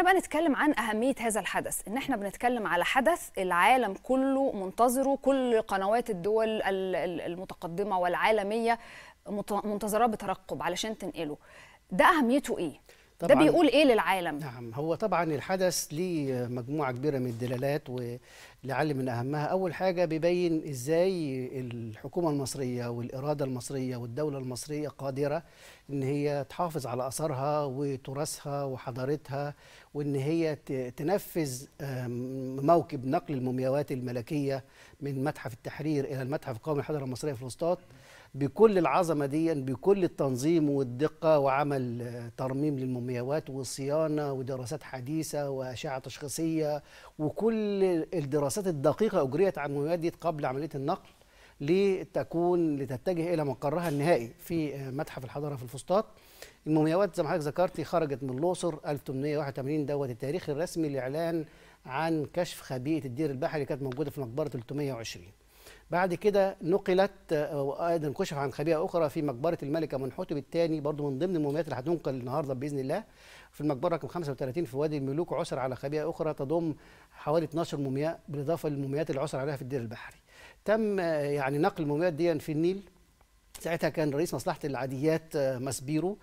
خلينا بقى نتكلم عن اهميه هذا الحدث ان احنا بنتكلم على حدث العالم كله منتظره كل قنوات الدول المتقدمه والعالميه منتظراه بترقب علشان تنقله ده اهميته ايه طبعا ده بيقول ايه للعالم؟ نعم هو طبعا الحدث ليه مجموعه كبيره من الدلالات ولعل من اهمها اول حاجه بيبين ازاي الحكومه المصريه والاراده المصريه والدوله المصريه قادره ان هي تحافظ على اثارها وتراثها وحضارتها وان هي تنفذ موكب نقل المومياوات الملكيه من متحف التحرير الى المتحف القومي للحضاره المصريه في الوسطاط بكل العظمه دي بكل التنظيم والدقه وعمل آه، ترميم للمومياوات وصيانه ودراسات حديثه واشعه تشخيصيه وكل الدراسات الدقيقه اجريت على المومياوات دي قبل عمليه النقل لتكون لتتجه الى مقرها النهائي في آه، متحف الحضاره في الفسطاط المومياوات زي ما حضرتك ذكرتي خرجت من الاقصر 1881 دوت التاريخ الرسمي لاعلان عن كشف خبيئه الدير البحري اللي كانت موجوده في مقبره 320 بعد كده نقلت آه، وايضا كشف عن خبيئه اخرى في مقبره الملكه منحوتب الثاني برضو من ضمن المهمات اللي هتنقل النهارده باذن الله في المقبره رقم 35 في وادي الملوك عثر على خبيئه اخرى تضم حوالي 12 مومياء بالاضافه للمومياءات اللي عثر عليها في الدير البحري. تم آه، يعني نقل المومياءات دي في النيل ساعتها كان رئيس مصلحه العاديات آه، مسبيرو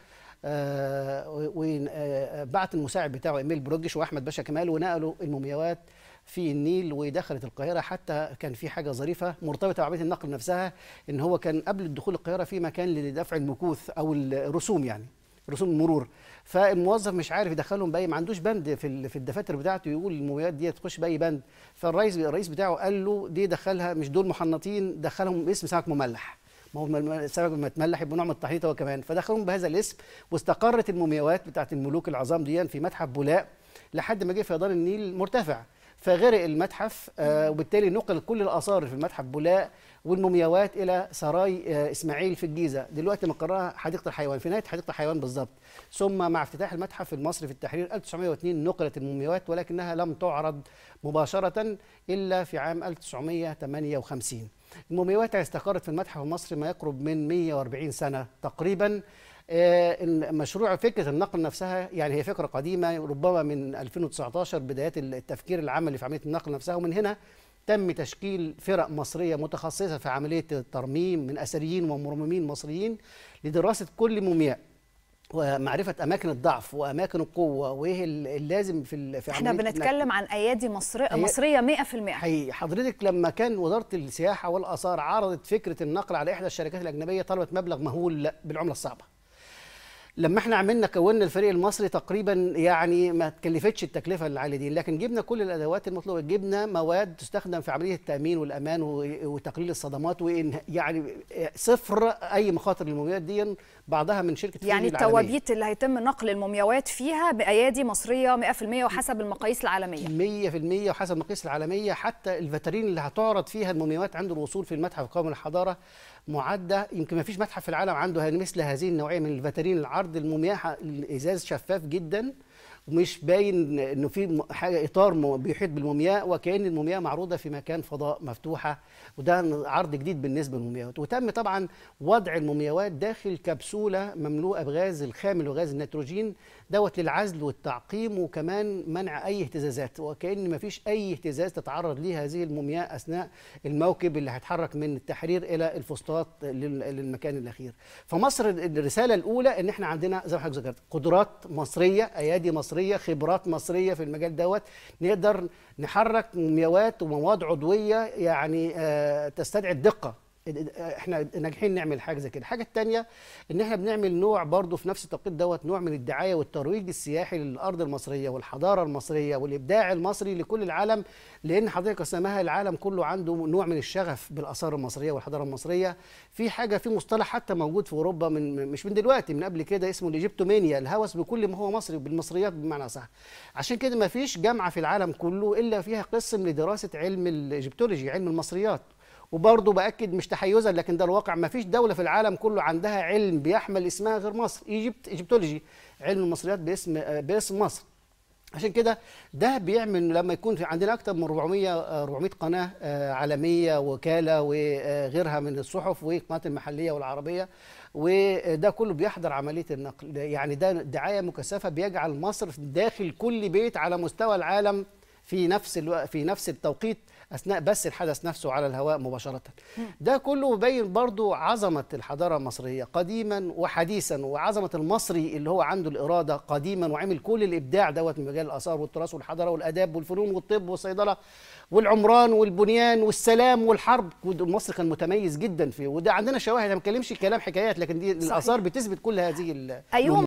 وبعت المساعد بتاعه ايميل بروجش واحمد باشا كمال ونقلوا المومياوات في النيل ودخلت القاهره حتى كان في حاجه ظريفه مرتبطه بعمليه النقل نفسها ان هو كان قبل الدخول القاهره في مكان لدفع المكوث او الرسوم يعني رسوم المرور فالموظف مش عارف يدخلهم باي ما عندوش بند في في الدفاتر بتاعته يقول المويات دي تخش باي بند فالرئيس الرئيس بتاعه قال له دي دخلها مش دول محنطين دخلهم باسم سمك مملح ما هو السمك لما يتملح يبقى نوع من التحنيط هو كمان فدخلهم بهذا الاسم واستقرت المومياوات بتاعت الملوك العظام دي في متحف بولاق لحد ما جه فيضان النيل مرتفع فغرق المتحف آه، وبالتالي نقل كل الآثار في المتحف بولاء والمومياوات الى سراي آه، اسماعيل في الجيزه دلوقتي مقرها حديقه الحيوان في نهايه حديقه الحيوان بالظبط ثم مع افتتاح المتحف المصري في التحرير 1902 نقلت المومياوات ولكنها لم تعرض مباشره الا في عام 1958 المومياوات استقرت في المتحف المصري ما يقرب من 140 سنه تقريبا آه، مشروع فكره النقل نفسها يعني هي فكره قديمه ربما من 2019 بدايات التفكير العملي في عمليه النقل نفسها ومن هنا تم تشكيل فرق مصريه متخصصه في عمليه الترميم من اثريين ومرممين مصريين لدراسه كل مومياء ومعرفة أماكن الضعف وأماكن القوة وإيه اللازم في في إحنا بنتكلم عن أيادي مصرية مصرية 100% حقيقي حضرتك لما كان وزارة السياحة والآثار عرضت فكرة النقل على إحدى الشركات الأجنبية طلبت مبلغ مهول بالعملة الصعبة لما احنا عملنا كونا الفريق المصري تقريبا يعني ما تكلفتش التكلفه العاليه دي لكن جبنا كل الادوات المطلوبه جبنا مواد تستخدم في عمليه التامين والامان وتقليل الصدمات وان يعني صفر اي مخاطر للمومياوات دي بعضها من شركه يعني التوابيت اللي هيتم نقل المومياوات فيها بايادي مصريه 100% وحسب المقاييس العالميه 100% وحسب المقاييس العالميه حتى الفاترين اللي هتعرض فيها المومياوات عند الوصول في المتحف القومي للحضاره معده يمكن ما فيش متحف في العالم عنده مثل هذه النوعيه من الفاترين العرض عرض المميحه الازاز شفاف جدا ومش باين انه في حاجه اطار بيحيط بالمومياء وكان المومياء معروضه في مكان فضاء مفتوحه وده عرض جديد بالنسبه للمومياوات وتم طبعا وضع المومياوات داخل كبسوله مملوءه بغاز الخامل وغاز النيتروجين دوت للعزل والتعقيم وكمان منع اي اهتزازات وكان ما فيش اي اهتزاز تتعرض ليه هذه المومياء اثناء الموكب اللي هيتحرك من التحرير الى الفسطاط للمكان الاخير فمصر الرساله الاولى ان احنا عندنا زي ما حضرتك ذكرت قدرات مصريه ايادي مصريه مصريه خبرات مصريه في المجال دوت نقدر نحرك مومياوات ومواد عضويه يعني آه، تستدعي الدقه آه، احنا ناجحين نعمل حاجه زي كده الحاجه الثانيه ان احنا بنعمل نوع برضه في نفس التوقيت دوت نوع من الدعايه والترويج السياحي للارض المصريه والحضاره المصريه والابداع المصري لكل العالم لان حضرتك سماها العالم كله عنده نوع من الشغف بالاثار المصريه والحضاره المصريه في حاجه في مصطلح حتى موجود في اوروبا من مش من دلوقتي من قبل كده اسمه الايجيبتومانيا الهوس بكل ما هو مصري بالمصريات بمعنى صح عشان كده ما فيش جامعه في العالم كله الا فيها قسم لدراسه علم الايجيبتولوجي علم المصريات وبرضه باكد مش تحيزا لكن ده الواقع ما فيش دوله في العالم كله عندها علم بيحمل اسمها غير مصر ايجيبت ايجيبتولوجي علم المصريات باسم باسم مصر عشان كده ده بيعمل لما يكون في عندنا اكثر من 400 400 قناه آه، عالميه وكاله وغيرها آه، من الصحف والقنوات المحليه والعربيه وده كله بيحضر عمليه النقل يعني ده دعايه مكثفه بيجعل مصر داخل كل بيت على مستوى العالم في نفس الو... في نفس التوقيت اثناء بث الحدث نفسه على الهواء مباشره ده كله يبين برضو عظمه الحضاره المصريه قديما وحديثا وعظمه المصري اللي هو عنده الاراده قديما وعمل كل الابداع دوت من مجال الاثار والتراث والحضاره والاداب والفنون والطب والصيدله والعمران والبنيان والسلام والحرب مصر كان متميز جدا فيه وده عندنا شواهد ما بتكلمش كلام حكايات لكن دي الاثار بتثبت كل هذه ايوه